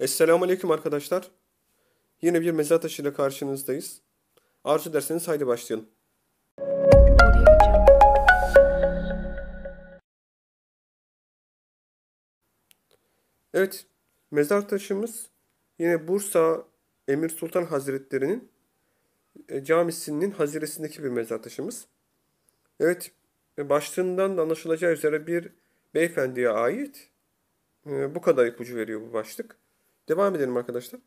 Esselamu Aleyküm arkadaşlar. Yine bir mezar taşıyla karşınızdayız. Arzu derseniz haydi başlayalım. Evet, mezar taşımız yine Bursa Emir Sultan Hazretleri'nin e, camisinin haziresindeki bir mezar taşımız. Evet, e, başlığından da anlaşılacağı üzere bir beyefendiye ait. E, bu kadar ipucu veriyor bu başlık. Devam edelim arkadaşlar.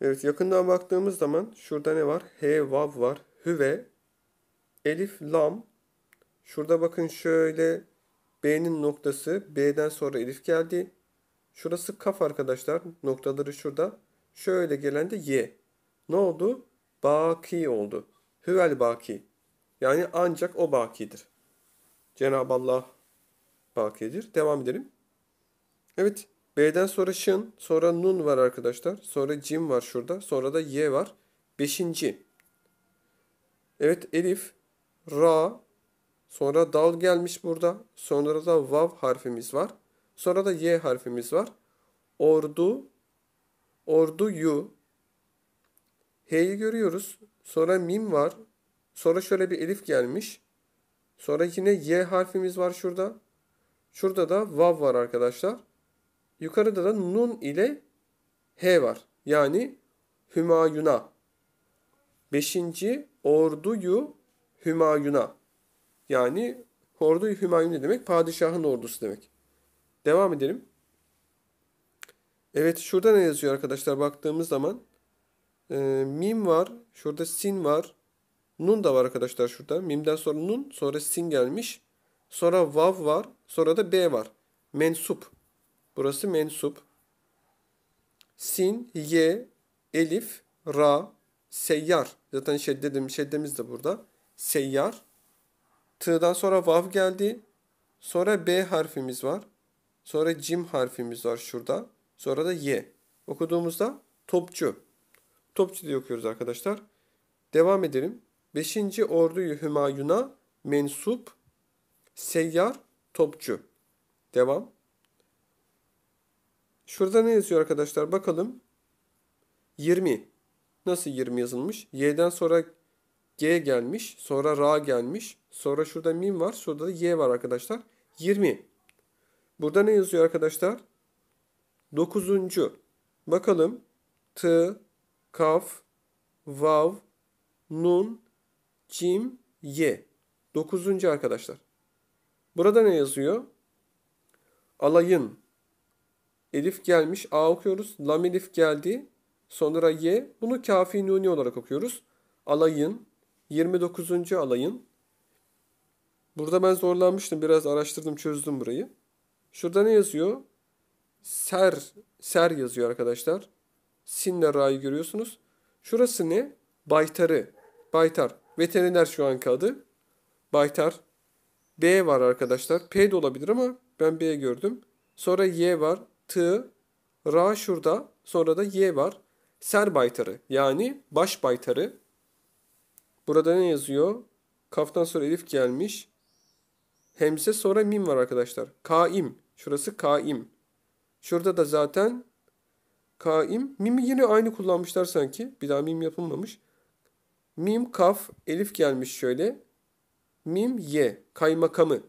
Evet yakından baktığımız zaman şurada ne var? He, vav var. Hüve. Elif, lam. Şurada bakın şöyle B'nin noktası. B'den sonra elif geldi. Şurası kaf arkadaşlar. Noktaları şurada. Şöyle gelen de Y. Ne oldu? Baki oldu. Hüvel baki. Yani ancak o bakidir. Cenab-ı Allah bakidir. Devam edelim. Evet. B'den sonra şın, sonra nun var arkadaşlar. Sonra cim var şurada. Sonra da ye var. Beşinci. Evet elif, ra, sonra dal gelmiş burada. Sonra da vav harfimiz var. Sonra da y harfimiz var. Ordu, ordu yu. H'yi görüyoruz. Sonra mim var. Sonra şöyle bir elif gelmiş. Sonra yine y harfimiz var şurada. Şurada da vav var arkadaşlar. Yukarıda da nun ile h var. Yani Hümayun'a. Beşinci orduyu Hümayun'a. Yani orduyu Hümayun ne demek? Padişahın ordusu demek. Devam edelim. Evet şurada ne yazıyor arkadaşlar baktığımız zaman. E, mim var. Şurada sin var. Nun da var arkadaşlar şurada. Mimden sonra nun sonra sin gelmiş. Sonra vav var. Sonra da b var. Mensup. Burası mensup. Sin, ye, elif, ra, seyyar. Zaten şeddedim, şeddemiz de burada. Seyyar. T'dan sonra vav geldi. Sonra B harfimiz var. Sonra cim harfimiz var şurada. Sonra da ye. Okuduğumuzda topçu. Topçu diye okuyoruz arkadaşlar. Devam edelim. Beşinci orduyu Hümayun'a mensup, seyyar, topçu. Devam. Şurada ne yazıyor arkadaşlar? Bakalım. 20. Nasıl 20 yazılmış? Y'den sonra G gelmiş. Sonra Ra gelmiş. Sonra şurada Mim var. Şurada da Y var arkadaşlar. 20. Burada ne yazıyor arkadaşlar? 9. Bakalım. T, Kaf, Vav, Nun, Cim, Y. 9. arkadaşlar. Burada ne yazıyor? Alayın, Elif gelmiş. A okuyoruz. Lam elif geldi. Sonra Y. Bunu kafi nuni olarak okuyoruz. Alayın. 29. alayın. Burada ben zorlanmıştım. Biraz araştırdım çözdüm burayı. Şurada ne yazıyor? Ser. Ser yazıyor arkadaşlar. Sinle ra'yı görüyorsunuz. Şurası ne? Baytarı. Baytar. Veteriner şu anki adı. Baytar. B var arkadaşlar. P de olabilir ama ben B gördüm. Sonra Y var. T, ra şurada sonra da Y var. Ser baytarı yani baş baytarı. Burada ne yazıyor? Kaftan sonra elif gelmiş. Hemse sonra mim var arkadaşlar. Kaim. Şurası kaim. Şurada da zaten kaim. Mimi yine aynı kullanmışlar sanki. Bir daha mim yapılmamış. Mim, kaf, elif gelmiş şöyle. Mim, Y, Kaymakamı.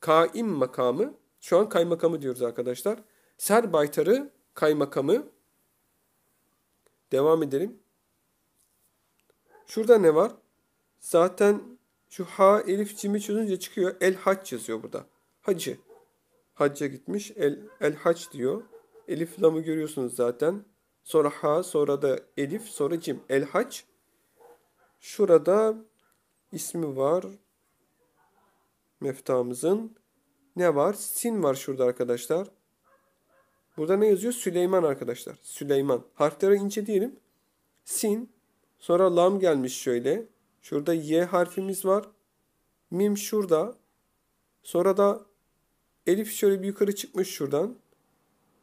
Kaim makamı. Şu an kaymakamı diyoruz arkadaşlar. Ser baytarı kaymakamı. Devam edelim. Şurada ne var? Zaten şu ha elif cimi çözünce çıkıyor. El hac yazıyor burada. Hacı. Hacca gitmiş. El, el hac diyor. Elif lamı görüyorsunuz zaten. Sonra ha, sonra da elif, sonra cim. El hac. Şurada ismi var. Meftamızın. Ne var? Sin var şurada arkadaşlar. Burada ne yazıyor? Süleyman arkadaşlar. Süleyman. Harflere ince diyelim. Sin. Sonra lam gelmiş şöyle. Şurada Y harfimiz var. Mim şurada. Sonra da Elif şöyle bir yukarı çıkmış şuradan.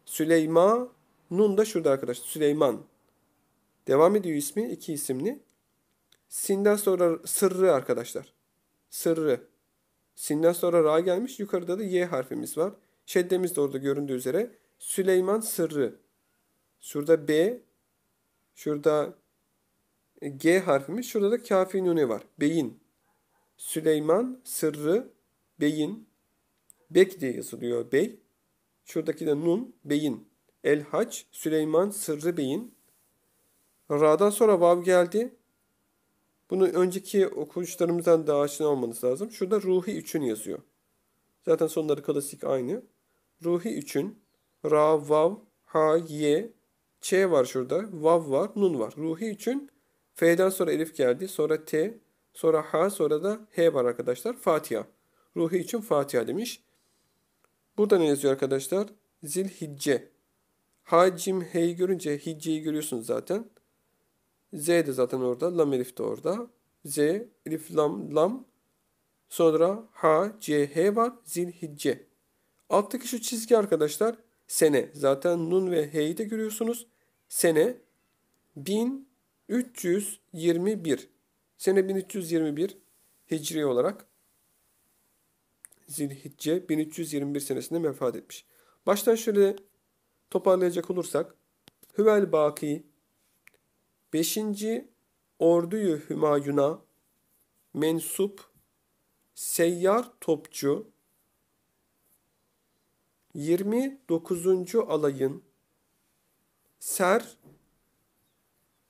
Süleyma. Nun da şurada arkadaşlar. Süleyman. Devam ediyor ismi. iki isimli. Sin'den sonra sırrı arkadaşlar. Sırrı. Sin'den sonra ra gelmiş. Yukarıda da Y harfimiz var. Şeddemiz de orada göründüğü üzere. Süleyman Sırrı. Şurada B, şurada G harfimiz, şurada da kafi nune var. Beyin. Süleyman Sırrı Beyin. Bek diye yazılıyor bey. Şuradaki de nun beyin. El haç Süleyman Sırrı Beyin. Ra'dan sonra vav geldi. Bunu önceki okuyuşlarımızdan daha aşina olmanız lazım. Şurada ruhi üçün yazıyor. Zaten sonları klasik aynı. Ruhi üçün ra, vav, ha, ye, ç var şurada. Vav var, nun var. Ruhi için F'den sonra elif geldi. Sonra T, sonra H, sonra da H var arkadaşlar. Fatiha. Ruhi için Fatiha demiş. Burada ne yazıyor arkadaşlar? Zil Zilhicce. Hacim H'yi görünce Hicce'yi görüyorsunuz zaten. Z de zaten orada. Lam Elif de orada. Z, Elif, Lam, Lam. Sonra H, C, H var. Zil Hicce. Alttaki şu çizgi arkadaşlar sene. Zaten nun ve hey'i de görüyorsunuz. Sene 1321. Sene 1321 Hicri olarak Zilhicce 1321 senesinde vefat etmiş. Baştan şöyle toparlayacak olursak Hüvel Baki 5. Orduyu Hümayun'a mensup seyyar topçu 29. alayın ser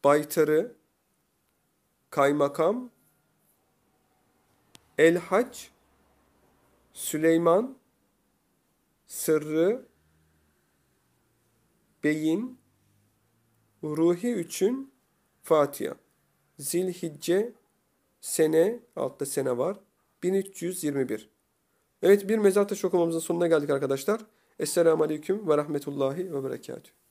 baytarı kaymakam Elhaç Süleyman Sırrı Beyin Ruhi üçün Fatiha Zilhicce sene altta sene var 1321 Evet bir mezar taşı okumamızın sonuna geldik arkadaşlar. Esselamu Aleyküm ve Rahmetullahi ve Berekatühü.